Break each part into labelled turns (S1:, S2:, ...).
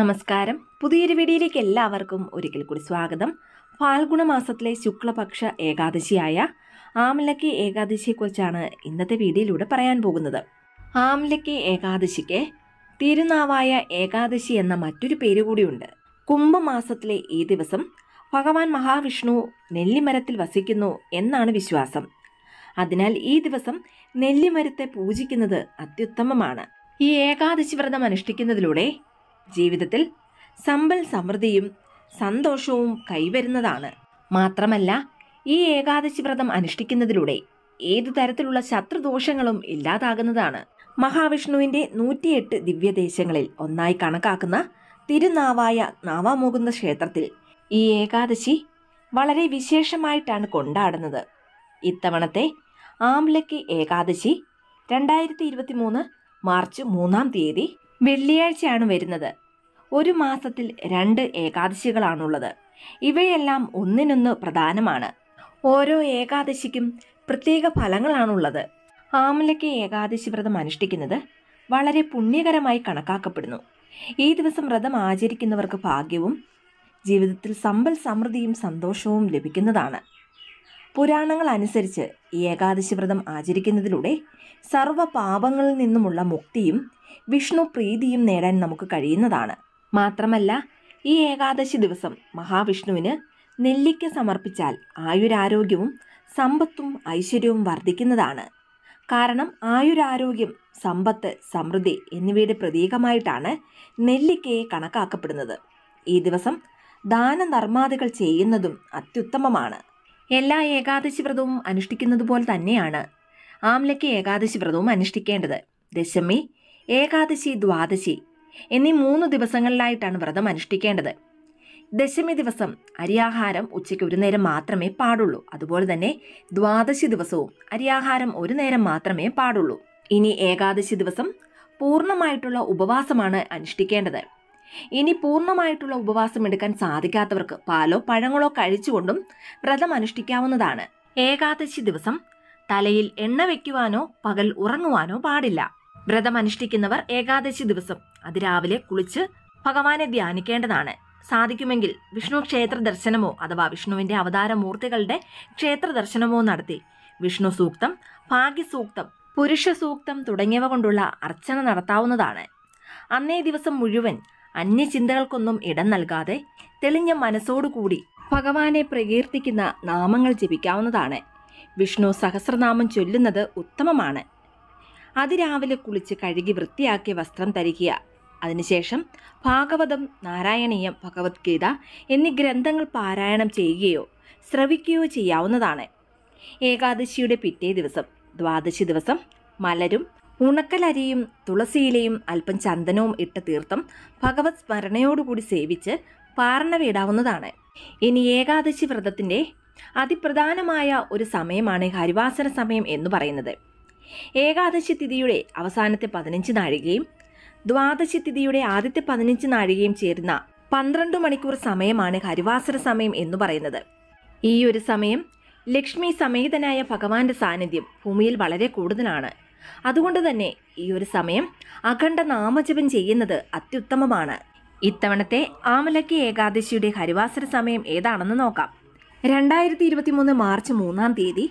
S1: നമസ്കാരം പുതിയൊരു വീഡിയോയിലേക്ക് എല്ലാവർക്കും ഒരിക്കൽ കൂടി സ്വാഗതം ഫാൽഗുണ മാസത്തിലെ ശുക്ലപക്ഷ ഏകാദശിയായ ആമലക്കി ഏകാദശിയെക്കുറിച്ചാണ് ഇന്നത്തെ വീഡിയോയിലൂടെ പറയാൻ പോകുന്നത് ആമലക്കി ഏകാദശിക്ക് തിരുനാവായ ഏകാദശി എന്ന മറ്റൊരു പേര് കൂടിയുണ്ട് കുംഭമാസത്തിലെ ഈ ദിവസം ഭഗവാൻ മഹാവിഷ്ണു നെല്ലിമരത്തിൽ വസിക്കുന്നു എന്നാണ് വിശ്വാസം അതിനാൽ ഈ ദിവസം നെല്ലിമരത്തെ പൂജിക്കുന്നത് അത്യുത്തമമാണ് ഈ ഏകാദശി വ്രതം അനുഷ്ഠിക്കുന്നതിലൂടെ ജീവിതത്തിൽ സമ്പൽ സമൃദ്ധിയും സന്തോഷവും കൈവരുന്നതാണ് മാത്രമല്ല ഈ ഏകാദശി വ്രതം അനുഷ്ഠിക്കുന്നതിലൂടെ ഏതു തരത്തിലുള്ള ശത്രുദോഷങ്ങളും ഇല്ലാതാകുന്നതാണ് മഹാവിഷ്ണുവിന്റെ നൂറ്റിയെട്ട് ദിവ്യദേശങ്ങളിൽ ഒന്നായി കണക്കാക്കുന്ന തിരുനാവായ നാവാമോകുന്ന ക്ഷേത്രത്തിൽ ഈ ഏകാദശി വളരെ വിശേഷമായിട്ടാണ് കൊണ്ടാടുന്നത് ഇത്തവണത്തെ ആംലക്കി ഏകാദശി രണ്ടായിരത്തി ഇരുപത്തി മൂന്ന് മാർച്ച് മൂന്നാം തീയതി വെള്ളിയാഴ്ചയാണ് വരുന്നത് ഒരു മാസത്തിൽ രണ്ട് ഏകാദശികളാണുള്ളത് ഇവയെല്ലാം ഒന്നിനൊന്ന് പ്രധാനമാണ് ഓരോ ഏകാദശിക്കും പ്രത്യേക ഫലങ്ങളാണുള്ളത് ആമലയ്ക്ക് ഏകാദശി വ്രതം അനുഷ്ഠിക്കുന്നത് വളരെ പുണ്യകരമായി കണക്കാക്കപ്പെടുന്നു ഈ ദിവസം വ്രതം ആചരിക്കുന്നവർക്ക് ഭാഗ്യവും ജീവിതത്തിൽ സമ്പൽ സമൃദ്ധിയും സന്തോഷവും ലഭിക്കുന്നതാണ് പുരാണങ്ങൾ അനുസരിച്ച് ഏകാദശി വ്രതം ആചരിക്കുന്നതിലൂടെ സർവ്വ പാപങ്ങളിൽ നിന്നുമുള്ള മുക്തിയും വിഷ്ണു പ്രീതിയും നേടാൻ നമുക്ക് കഴിയുന്നതാണ് മാത്രമല്ല ഈ ഏകാദശി ദിവസം മഹാവിഷ്ണുവിന് നെല്ലിക്ക സമർപ്പിച്ചാൽ ആയുരാരോഗ്യവും സമ്പത്തും ഐശ്വര്യവും വർദ്ധിക്കുന്നതാണ് കാരണം ആയുരാരോഗ്യം സമ്പത്ത് സമൃദ്ധി എന്നിവയുടെ പ്രതീകമായിട്ടാണ് നെല്ലിക്കയെ കണക്കാക്കപ്പെടുന്നത് ഈ ദിവസം ദാനധർമാദികൾ ചെയ്യുന്നതും അത്യുത്തമമാണ് എല്ലാ ഏകാദശി വ്രതവും അനുഷ്ഠിക്കുന്നതുപോലെ തന്നെയാണ് ആംലയ്ക്ക് ഏകാദശി വ്രതവും അനുഷ്ഠിക്കേണ്ടത് ദശമി ഏകാദശി ദ്വാദശി എന്നീ മൂന്ന് ദിവസങ്ങളിലായിട്ടാണ് വ്രതം അനുഷ്ഠിക്കേണ്ടത് ദശമി ദിവസം അരിയാഹാരം ഉച്ചയ്ക്ക് ഒരു നേരം മാത്രമേ പാടുള്ളൂ അതുപോലെ തന്നെ ദ്വാദശി ദിവസവും അരിയാഹാരം ഒരു നേരം മാത്രമേ പാടുള്ളൂ ഇനി ഏകാദശി ദിവസം പൂർണ്ണമായിട്ടുള്ള ഉപവാസമാണ് അനുഷ്ഠിക്കേണ്ടത് ഇനി പൂർണ്ണമായിട്ടുള്ള ഉപവാസം എടുക്കാൻ സാധിക്കാത്തവർക്ക് പാലോ പഴങ്ങളോ കഴിച്ചുകൊണ്ടും വ്രതം അനുഷ്ഠിക്കാവുന്നതാണ് ഏകാദശി ദിവസം തലയിൽ എണ്ണ വയ്ക്കുവാനോ പകൽ ഉറങ്ങുവാനോ പാടില്ല വ്രതം അനുഷ്ഠിക്കുന്നവർ ഏകാദശി ദിവസം അതിരാവിലെ കുളിച്ച് ഭഗവാനെ ധ്യാനിക്കേണ്ടതാണ് സാധിക്കുമെങ്കിൽ വിഷ്ണു ക്ഷേത്ര ദർശനമോ അഥവാ വിഷ്ണുവിന്റെ അവതാരമൂർത്തികളുടെ ക്ഷേത്ര ദർശനമോ നടത്തി വിഷ്ണു സൂക്തം ഭാഗ്യസൂക്തം പുരുഷ സൂക്തം തുടങ്ങിയവ കൊണ്ടുള്ള അർച്ചന നടത്താവുന്നതാണ് അന്നേ ദിവസം മുഴുവൻ അന്യചിന്തകൾക്കൊന്നും ഇടം നൽകാതെ തെളിഞ്ഞ മനസ്സോടുകൂടി ഭഗവാനെ പ്രകീർത്തിക്കുന്ന നാമങ്ങൾ ജപിക്കാവുന്നതാണ് വിഷ്ണു സഹസ്രനാമം ചൊല്ലുന്നത് ഉത്തമമാണ് അതിരാവിലെ കുളിച്ച് കഴുകി വൃത്തിയാക്കിയ വസ്ത്രം ധരിക്കുക അതിനുശേഷം ഭാഗവതം നാരായണീയം ഭഗവത്ഗീത എന്നീ ഗ്രന്ഥങ്ങൾ പാരായണം ചെയ്യുകയോ ശ്രവിക്കുകയോ ചെയ്യാവുന്നതാണ് ഏകാദശിയുടെ പിറ്റേ ദിവസം ദ്വാദശി ദിവസം മലരും ഉണക്കലരിയും തുളസിയിലയും അല്പം ചന്ദനവും ഇട്ട തീർത്ഥം ഭഗവത് സ്മരണയോടുകൂടി സേവിച്ച് പാർണ വീടാവുന്നതാണ് ഇനി ഏകാദശി വ്രതത്തിൻ്റെ അതിപ്രധാനമായ ഒരു സമയമാണ് ഹരിവാസന സമയം എന്ന് പറയുന്നത് ഏകാദശി തിഥിയുടെ അവസാനത്തെ പതിനഞ്ച് നാഴികയും ദ്വാദശി തിഥിയുടെ ആദ്യത്തെ പതിനഞ്ച് നാഴികയും ചേരുന്ന പന്ത്രണ്ട് മണിക്കൂർ സമയമാണ് ഹരിവാസന സമയം എന്ന് പറയുന്നത് ഈ ഒരു സമയം ലക്ഷ്മി സമേതനായ ഭഗവാന്റെ സാന്നിധ്യം ഭൂമിയിൽ വളരെ കൂടുതലാണ് അതുകൊണ്ട് തന്നെ ഈ ഒരു സമയം അഖണ്ഡ നാമജപം ചെയ്യുന്നത് അത്യുത്തമമാണ് ഇത്തവണത്തെ ആമലക്കി ഏകാദശിയുടെ ഹരിവാസര സമയം ഏതാണെന്ന് നോക്കാം രണ്ടായിരത്തി മൂന്ന് മാർച്ച് മൂന്നാം തീയതി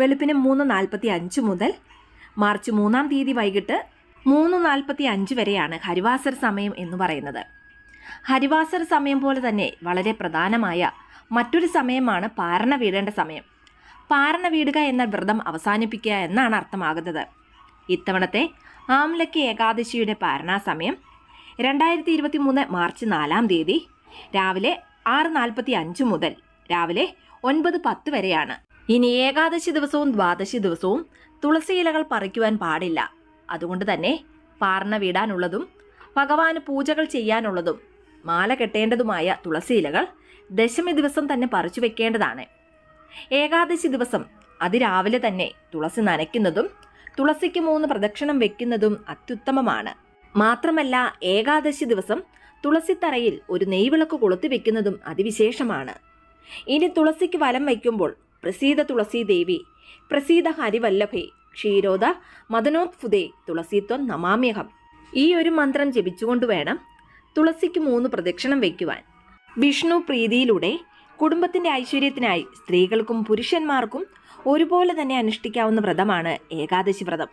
S1: വെളുപ്പിന് മൂന്ന് നാൽപ്പത്തി അഞ്ച് മുതൽ മാർച്ച് മൂന്നാം തീയതി വൈകിട്ട് മൂന്ന് നാൽപ്പത്തി അഞ്ച് വരെയാണ് ഹരിവാസര സമയം എന്ന് പറയുന്നത് ഹരിവാസര സമയം പോലെ തന്നെ വളരെ പ്രധാനമായ മറ്റൊരു സമയമാണ് പാരണ വീടേണ്ട സമയം പാരണ വീടുക എന്ന വ്രതം അവസാനിപ്പിക്കുക എന്നാണ് അർത്ഥമാകുന്നത് ഇത്തവണത്തെ ആംലക്ക് ഏകാദശിയുടെ പാരണാസമയം രണ്ടായിരത്തി ഇരുപത്തി മൂന്ന് മാർച്ച് നാലാം തീയതി രാവിലെ ആറ് നാൽപ്പത്തി അഞ്ച് മുതൽ രാവിലെ ഒൻപത് പത്ത് വരെയാണ് ഇനി ഏകാദശി ദിവസവും ദ്വാദശി ദിവസവും തുളസി ഇലകൾ പറിക്കുവാൻ പാടില്ല അതുകൊണ്ട് തന്നെ പാർണ വിടാനുള്ളതും ഭഗവാന് പൂജകൾ ചെയ്യാനുള്ളതും മാല കെട്ടേണ്ടതുമായ തുളസി ഇലകൾ ദശമി ദിവസം തന്നെ പറിച്ചു വെക്കേണ്ടതാണ് ഏകാദശി ദിവസം അതിരാവിലെ തന്നെ തുളസി നനയ്ക്കുന്നതും തുളസിക്ക് മൂന്ന് പ്രദക്ഷിണം വെക്കുന്നതും അത്യുത്തമമാണ് മാത്രമല്ല ഏകാദശി ദിവസം തുളസിത്തറയിൽ ഒരു നെയ്വിളക്ക് കൊളുത്തി വെക്കുന്നതും അതിവിശേഷമാണ് ഇനി തുളസിക്ക് വലം വയ്ക്കുമ്പോൾ പ്രസീത തുളസി ദേവി പ്രസീത ഹരിവല്ലഭേ ക്ഷീരോദ മദനോത്ഫുദേ തുളസിത്വം നമാമ്യഹം ഈ ഒരു മന്ത്രം ജപിച്ചുകൊണ്ട് വേണം തുളസിക്ക് മൂന്ന് പ്രദക്ഷിണം വയ്ക്കുവാൻ വിഷ്ണു പ്രീതിയിലൂടെ കുടുംബത്തിന്റെ ഐശ്വര്യത്തിനായി സ്ത്രീകൾക്കും പുരുഷന്മാർക്കും ഒരുപോലെ തന്നെ അനുഷ്ഠിക്കാവുന്ന വ്രതമാണ് ഏകാദശി വ്രതം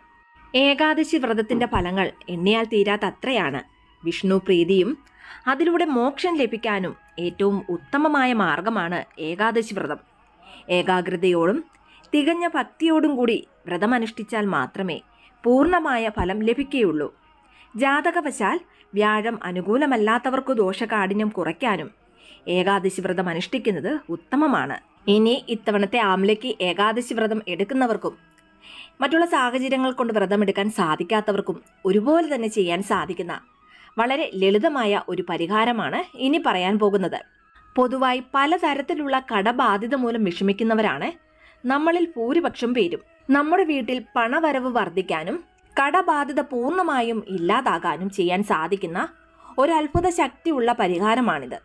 S1: ഏകാദശി വ്രതത്തിന്റെ ഫലങ്ങൾ എണ്ണിയാൽ തീരാത്ത അത്രയാണ് വിഷ്ണു പ്രീതിയും അതിലൂടെ മോക്ഷം ലഭിക്കാനും ഏറ്റവും ഉത്തമമായ മാർഗമാണ് ഏകാദശി വ്രതം ഏകാഗ്രതയോടും തികഞ്ഞ ഭക്തിയോടും കൂടി വ്രതം അനുഷ്ഠിച്ചാൽ മാത്രമേ പൂർണ്ണമായ ഫലം ലഭിക്കുകയുള്ളൂ ജാതകവശാൽ വ്യാഴം അനുകൂലമല്ലാത്തവർക്ക് ദോഷകാഠിന്യം കുറയ്ക്കാനും ഏകാദശി വ്രതം അനുഷ്ഠിക്കുന്നത് ഉത്തമമാണ് ഇനി ഇത്തവണത്തെ ആംലയ്ക്ക് ഏകാദശി വ്രതം എടുക്കുന്നവർക്കും മറ്റുള്ള സാഹചര്യങ്ങൾ കൊണ്ട് വ്രതമെടുക്കാൻ സാധിക്കാത്തവർക്കും ഒരുപോലെ തന്നെ ചെയ്യാൻ സാധിക്കുന്ന വളരെ ലളിതമായ ഒരു പരിഹാരമാണ് ഇനി പറയാൻ പോകുന്നത് പൊതുവായി പലതരത്തിലുള്ള കടബാധിത മൂലം വിഷമിക്കുന്നവരാണ് നമ്മളിൽ ഭൂരിപക്ഷം പേരും നമ്മുടെ വീട്ടിൽ പണവരവ് വർദ്ധിക്കാനും കടബാധിത പൂർണ്ണമായും ഇല്ലാതാകാനും ചെയ്യാൻ സാധിക്കുന്ന ഒരു അത്ഭുത ശക്തിയുള്ള പരിഹാരമാണിത്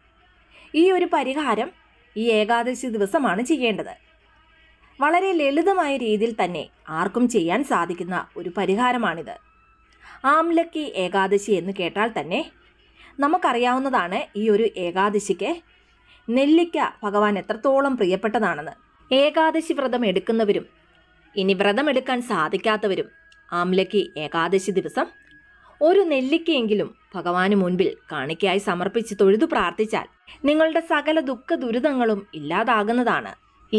S1: ഈ ഒരു പരിഹാരം ഈ ഏകാദശി ദിവസമാണ് ചെയ്യേണ്ടത് വളരെ ലളിതമായ രീതിയിൽ തന്നെ ആർക്കും ചെയ്യാൻ സാധിക്കുന്ന ഒരു പരിഹാരമാണിത് ആംലക്കി ഏകാദശി എന്ന് കേട്ടാൽ തന്നെ നമുക്കറിയാവുന്നതാണ് ഈ ഒരു ഏകാദശിക്ക് നെല്ലിക്ക ഭഗവാൻ എത്രത്തോളം പ്രിയപ്പെട്ടതാണെന്ന് ഏകാദശി വ്രതം എടുക്കുന്നവരും ഇനി വ്രതം എടുക്കാൻ സാധിക്കാത്തവരും ആംലക്കി ഏകാദശി ദിവസം ഒരു നെല്ലിക്കയെങ്കിലും ഭഗവാന് മുൻപിൽ കാണിക്കയായി സമർപ്പിച്ച് തൊഴുതു പ്രാർത്ഥിച്ചാൽ നിങ്ങളുടെ സകല ദുഃഖ ദുരിതങ്ങളും ഇല്ലാതാകുന്നതാണ്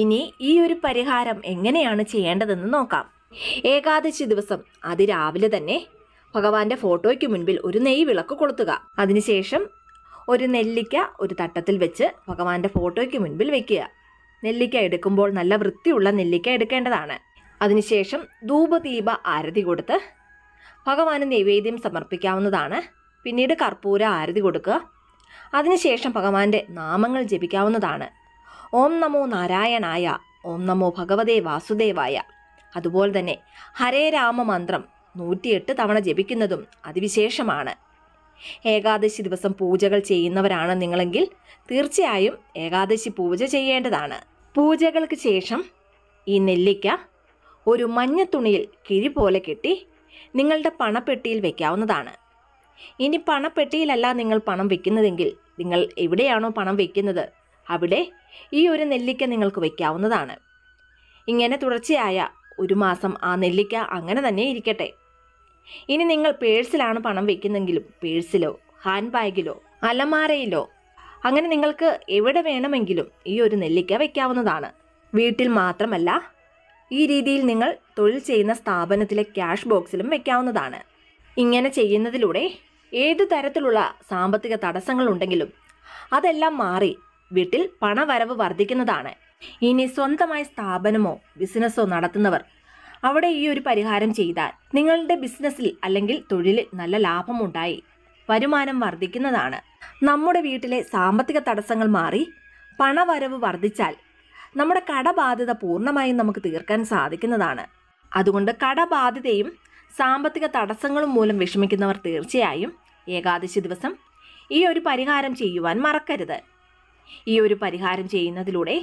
S1: ഇനി ഈ ഒരു പരിഹാരം എങ്ങനെയാണ് ചെയ്യേണ്ടതെന്ന് നോക്കാം ഏകാദശി ദിവസം അതിരാവിലെ തന്നെ ഭഗവാന്റെ ഫോട്ടോയ്ക്ക് മുൻപിൽ ഒരു നെയ് വിളക്ക് കൊളുത്തുക അതിനുശേഷം ഒരു നെല്ലിക്ക ഒരു തട്ടത്തിൽ വെച്ച് ഭഗവാന്റെ ഫോട്ടോയ്ക്ക് മുൻപിൽ വെക്കുക നെല്ലിക്ക എടുക്കുമ്പോൾ നല്ല വൃത്തിയുള്ള നെല്ലിക്ക എടുക്കേണ്ടതാണ് അതിനുശേഷം ധൂപദീപ ആരതി കൊടുത്ത് ഭഗവാന് നൈവേദ്യം സമർപ്പിക്കാവുന്നതാണ് പിന്നീട് കർപ്പൂര ആരതി കൊടുക്കുക അതിനുശേഷം ഭഗവാന്റെ നാമങ്ങൾ ജപിക്കാവുന്നതാണ് ഓം നമോ നാരായണായ ഓം നമോ ഭഗവതേ വാസുദേവായ അതുപോലെ തന്നെ ഹരേ രാമ മന്ത്രം നൂറ്റിയെട്ട് തവണ ജപിക്കുന്നതും അതിവിശേഷമാണ് ഏകാദശി ദിവസം പൂജകൾ ചെയ്യുന്നവരാണ് നിങ്ങളെങ്കിൽ തീർച്ചയായും ഏകാദശി പൂജ ചെയ്യേണ്ടതാണ് പൂജകൾക്ക് ശേഷം ഈ നെല്ലിക്ക ഒരു മഞ്ഞ തുണിയിൽ കിഴി പോലെ കെട്ടി നിങ്ങളുടെ പണപ്പെട്ടിയിൽ വെക്കാവുന്നതാണ് ഇനി പണപ്പെട്ടിയിലല്ല നിങ്ങൾ പണം വെക്കുന്നതെങ്കിൽ നിങ്ങൾ എവിടെയാണോ പണം വെക്കുന്നത് അവിടെ ഈ ഒരു നെല്ലിക്ക നിങ്ങൾക്ക് വെക്കാവുന്നതാണ് ഇങ്ങനെ തുടർച്ചയായ ഒരു മാസം ആ നെല്ലിക്ക അങ്ങനെ തന്നെ ഇരിക്കട്ടെ ഇനി നിങ്ങൾ പേഴ്സിലാണ് പണം വെക്കുന്നെങ്കിലും പേഴ്സിലോ ഹാൻഡ് ബാഗിലോ അലമാരയിലോ അങ്ങനെ നിങ്ങൾക്ക് എവിടെ വേണമെങ്കിലും ഈ ഒരു നെല്ലിക്ക വെക്കാവുന്നതാണ് വീട്ടിൽ മാത്രമല്ല ഈ രീതിയിൽ നിങ്ങൾ തൊഴിൽ ചെയ്യുന്ന സ്ഥാപനത്തിലെ ക്യാഷ് ബോക്സിലും വെക്കാവുന്നതാണ് ഇങ്ങനെ ചെയ്യുന്നതിലൂടെ ഏതു തരത്തിലുള്ള സാമ്പത്തിക തടസ്സങ്ങൾ ഉണ്ടെങ്കിലും അതെല്ലാം മാറി വീട്ടിൽ പണവരവ് വർദ്ധിക്കുന്നതാണ് ഇനി സ്വന്തമായി സ്ഥാപനമോ ബിസിനസ്സോ നടത്തുന്നവർ അവിടെ ഈ ഒരു പരിഹാരം ചെയ്താൽ നിങ്ങളുടെ ബിസിനസ്സിൽ അല്ലെങ്കിൽ തൊഴിലിൽ നല്ല ലാഭമുണ്ടായി വരുമാനം വർദ്ധിക്കുന്നതാണ് നമ്മുടെ വീട്ടിലെ സാമ്പത്തിക തടസ്സങ്ങൾ മാറി പണവരവ് വർദ്ധിച്ചാൽ നമ്മുടെ കടബാധ്യത പൂർണ്ണമായും നമുക്ക് തീർക്കാൻ സാധിക്കുന്നതാണ് അതുകൊണ്ട് കടബാധ്യതയും സാമ്പത്തിക തടസ്സങ്ങളും മൂലം വിഷമിക്കുന്നവർ തീർച്ചയായും ഏകാദശി ദിവസം ഈ ഒരു പരിഹാരം ചെയ്യുവാൻ മറക്കരുത് ഈ ഒരു പരിഹാരം ചെയ്യുന്നതിലൂടെ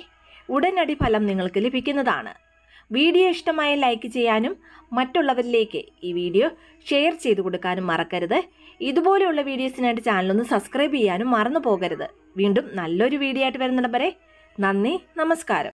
S1: ഉടനടി ഫലം നിങ്ങൾക്ക് ലഭിക്കുന്നതാണ് വീഡിയോ ഇഷ്ടമായ ലൈക്ക് ചെയ്യാനും മറ്റുള്ളവരിലേക്ക് ഈ വീഡിയോ ഷെയർ ചെയ്തു കൊടുക്കാനും മറക്കരുത് ഇതുപോലെയുള്ള വീഡിയോസിനായിട്ട് ചാനലൊന്ന് സബ്സ്ക്രൈബ് ചെയ്യാനും മറന്നു പോകരുത് വീണ്ടും നല്ലൊരു വീഡിയോ ആയിട്ട് വരുന്നിടം വരെ നന്ദി നമസ്കാരം